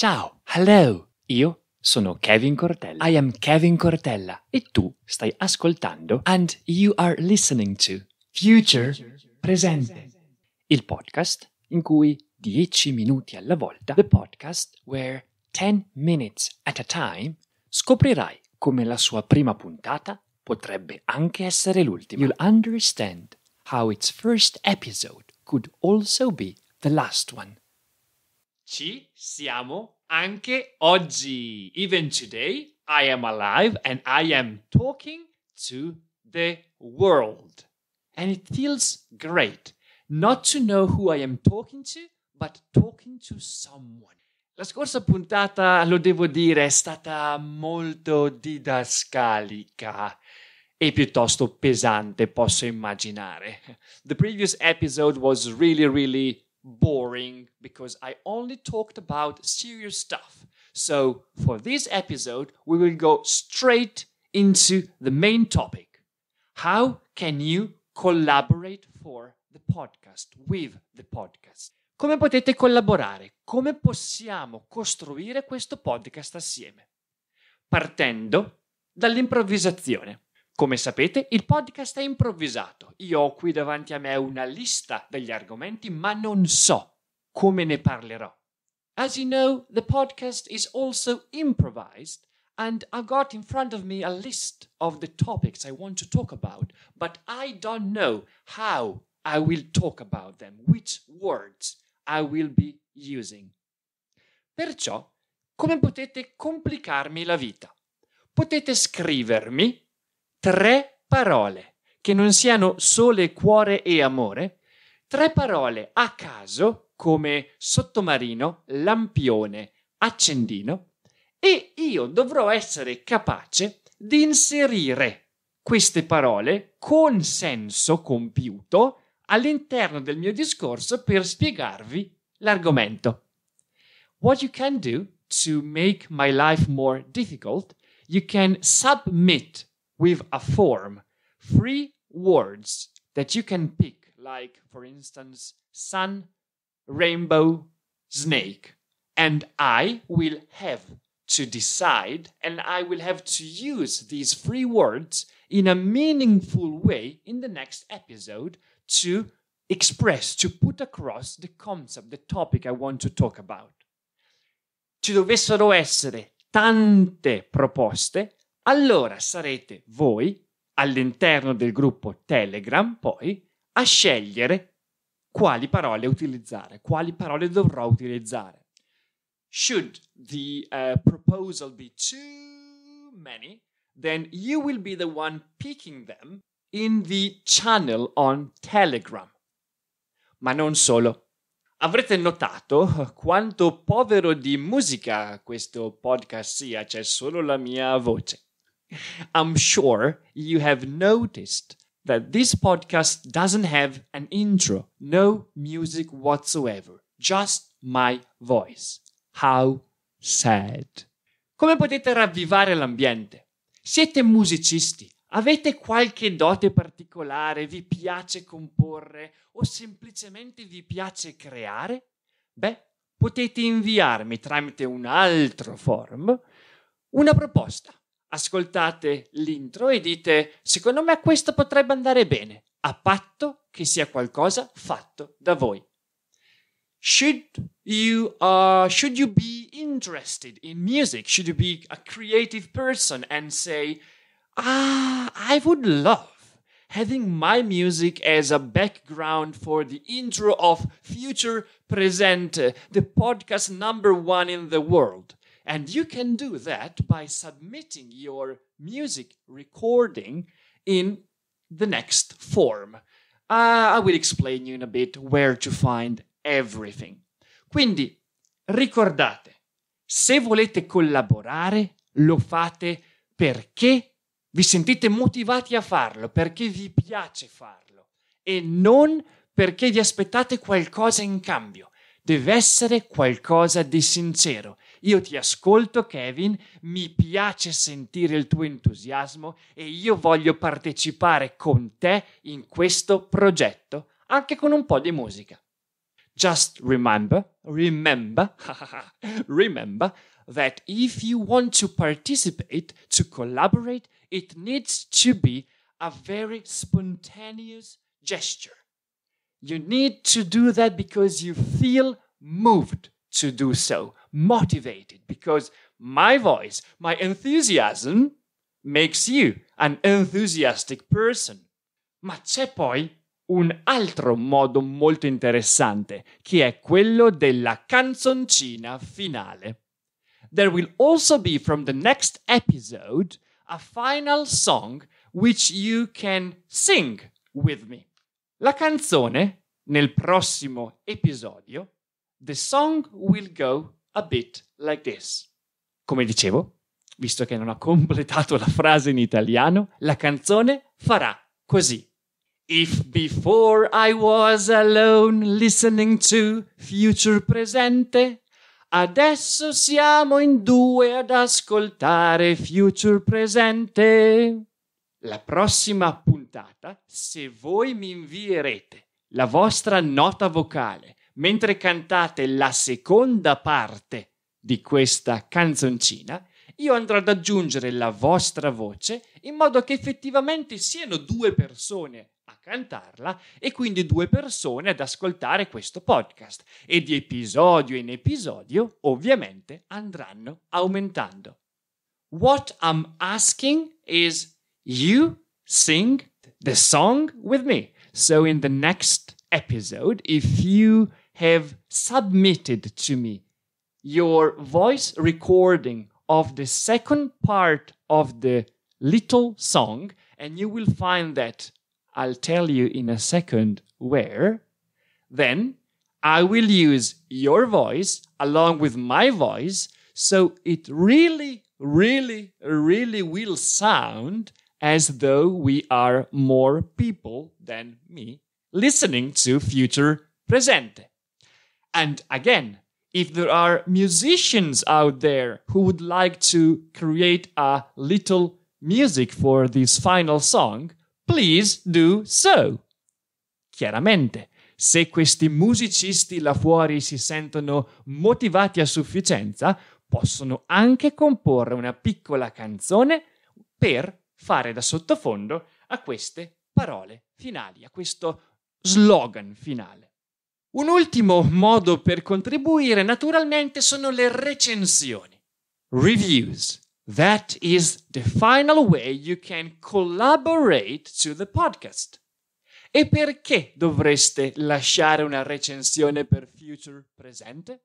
Ciao, hello, io sono Kevin Cortella. I am Kevin Cortella e tu stai ascoltando and you are listening to Future Presente, il podcast in cui 10 minuti alla volta, the podcast where 10 minutes at a time, scoprirai come la sua prima puntata potrebbe anche essere l'ultima. You'll understand how its first episode could also be the last one. Ci siamo anche oggi. Even today I am alive and I am talking to the world. And it feels great not to know who I am talking to, but talking to someone. La scorsa puntata, lo devo dire, è stata molto didascalica e piuttosto pesante, posso immaginare. The previous episode was really, really boring because I only talked about serious stuff. So, for this episode, we will go straight into the main topic. How can you collaborate for the podcast, with the podcast? Come potete collaborare? Come possiamo costruire questo podcast assieme? Partendo dall'improvvisazione. Come sapete, il podcast è improvvisato. Io ho qui davanti a me una lista degli argomenti, ma non so come ne parlerò. As you know, the podcast is also improvised, and I've got in front of me a list of the topics I want to talk about, but I don't know how I will talk about them, which words I will be using. Perciò, come potete complicarmi la vita? Potete scrivermi tre parole che non siano sole, cuore e amore, tre parole a caso come sottomarino, lampione, accendino e io dovrò essere capace di inserire queste parole con senso compiuto all'interno del mio discorso per spiegarvi l'argomento. What you can do to make my life more difficult, you can submit with a form three words that you can pick, like, for instance, sun, rainbow, snake. And I will have to decide and I will have to use these three words in a meaningful way in the next episode to express, to put across the concept, the topic I want to talk about. Ci dovessero essere tante proposte allora sarete voi, all'interno del gruppo Telegram, poi, a scegliere quali parole utilizzare, quali parole dovrò utilizzare. Should the uh, proposal be too many, then you will be the one picking them in the channel on Telegram. Ma non solo. Avrete notato quanto povero di musica questo podcast sia, c'è solo la mia voce. I'm sure you have noticed that this podcast doesn't have an intro, no music whatsoever, just my voice. How sad. Come potete ravvivare l'ambiente? Siete musicisti, avete qualche dote particolare, vi piace comporre o semplicemente vi piace creare? Beh, potete inviarmi tramite un altro form una proposta ascoltate l'intro e dite secondo me questo potrebbe andare bene, a patto che sia qualcosa fatto da voi. Should you, uh, should you be interested in music? Should you be a creative person and say, ah, I would love having my music as a background for the intro of Future Present, the podcast number one in the world. And you can do that by submitting your music recording in the next form. Uh, I will explain you in a bit where to find everything. Quindi ricordate, se volete collaborare, lo fate perché vi sentite motivati a farlo, perché vi piace farlo e non perché vi aspettate qualcosa in cambio. Deve essere qualcosa di sincero io ti ascolto, Kevin, mi piace sentire il tuo entusiasmo e io voglio partecipare con te in questo progetto, anche con un po' di musica. Just remember, remember, remember that if you want to participate, to collaborate, it needs to be a very spontaneous gesture. You need to do that because you feel moved to do so. motivated because my voice, my enthusiasm makes you an enthusiastic person. Ma c'è poi un altro modo molto interessante, che è quello della canzoncina finale. There will also be from the next episode a final song which you can sing with me. La canzone nel prossimo episodio, the song will go a bit like this. Come dicevo, visto che non ha completato la frase in italiano, la canzone farà così. If before I was alone listening to future presente, adesso siamo in due ad ascoltare future presente. La prossima puntata, se voi mi invierete la vostra nota vocale mentre cantate la seconda parte di questa canzoncina, io andrò ad aggiungere la vostra voce in modo che effettivamente siano due persone a cantarla e quindi due persone ad ascoltare questo podcast e di episodio in episodio ovviamente andranno aumentando. What I'm asking is you sing the song with me. So in the next episode if you have submitted to me your voice recording of the second part of the little song, and you will find that I'll tell you in a second where. Then I will use your voice along with my voice, so it really, really, really will sound as though we are more people than me listening to future presente. And again, if there are musicians out there who would like to create a little music for this final song, please do so. Chiaramente, se questi musicisti là fuori si sentono motivati a sufficienza, possono anche comporre una piccola canzone per fare da sottofondo a queste parole finali, a questo slogan finale. Un ultimo modo per contribuire naturalmente sono le recensioni. Reviews. That is the final way you can collaborate to the podcast. E perché dovreste lasciare una recensione per Future Presente?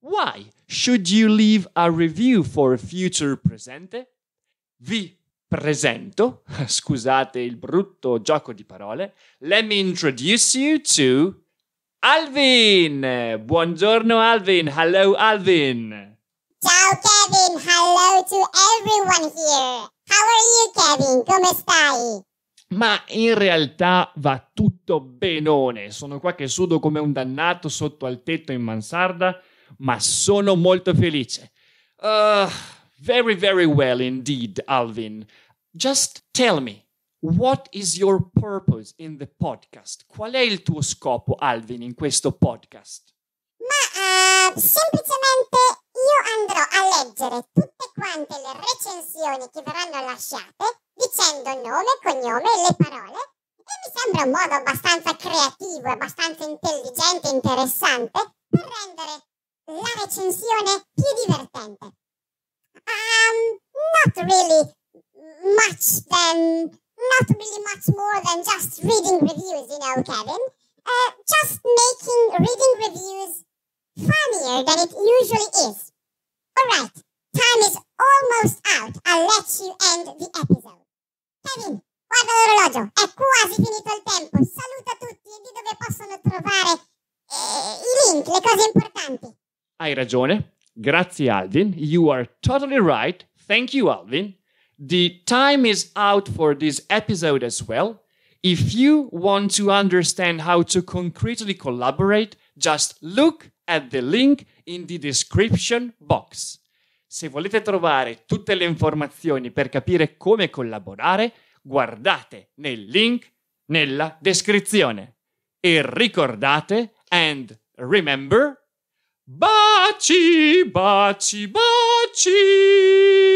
Why should you leave a review for Future Presente? Vi presento, scusate il brutto gioco di parole, let me introduce you to Alvin. Buongiorno Alvin. Hello Alvin. Ciao Kevin. Hello to everyone here. How are you Kevin? Come stai? Ma in realtà va tutto benone. Sono qua che sudo come un dannato sotto al tetto in mansarda, ma sono molto felice. Uh, very, very well indeed, Alvin. Just tell me, What is your purpose in the podcast? Qual è il tuo scopo, Alvin, in questo podcast? Ma uh, semplicemente io andrò a leggere tutte quante le recensioni che verranno lasciate dicendo nome, cognome e le parole e mi sembra un modo abbastanza creativo, abbastanza intelligente e interessante per rendere la recensione più divertente. Um, not really much than not really much more than just reading reviews, you know, Kevin. Uh, just making reading reviews funnier than it usually is. Alright, time is almost out. I'll let you end the episode. Kevin, guarda l'orologio, è quasi finito il tempo. Saluta tutti e di dove possono trovare eh, i link, le cose importanti. Hai ragione. Grazie Alvin. You are totally right. Thank you Alvin. The time is out for this episode as well. If you want to understand how to concretely collaborate, just look at the link in the description box. Se volete trovare tutte le informazioni per capire come collaborare, guardate nel link nella descrizione. E ricordate and remember baci baci baci